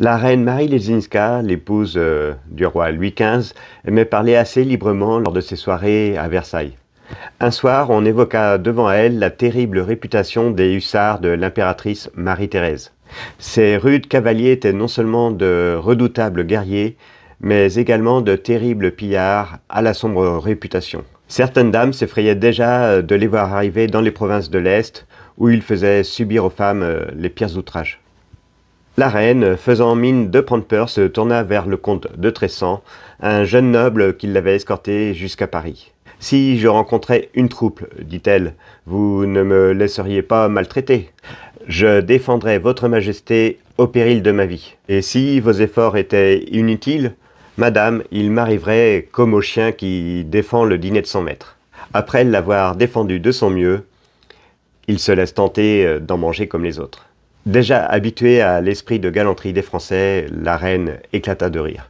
La reine Marie Lezinska, l'épouse euh, du roi Louis XV, aimait parler assez librement lors de ses soirées à Versailles. Un soir, on évoqua devant elle la terrible réputation des hussards de l'impératrice Marie-Thérèse. Ces rudes cavaliers étaient non seulement de redoutables guerriers, mais également de terribles pillards à la sombre réputation. Certaines dames s'effrayaient déjà de les voir arriver dans les provinces de l'Est, où ils faisaient subir aux femmes euh, les pires outrages. La reine, faisant mine de prendre peur, se tourna vers le comte de Tressan, un jeune noble qui l'avait escorté jusqu'à Paris. Si je rencontrais une troupe, dit-elle, vous ne me laisseriez pas maltraiter. Je défendrais votre majesté au péril de ma vie. Et si vos efforts étaient inutiles, madame, il m'arriverait comme au chien qui défend le dîner de son maître. Après l'avoir défendu de son mieux, il se laisse tenter d'en manger comme les autres. Déjà habituée à l'esprit de galanterie des Français, la reine éclata de rire.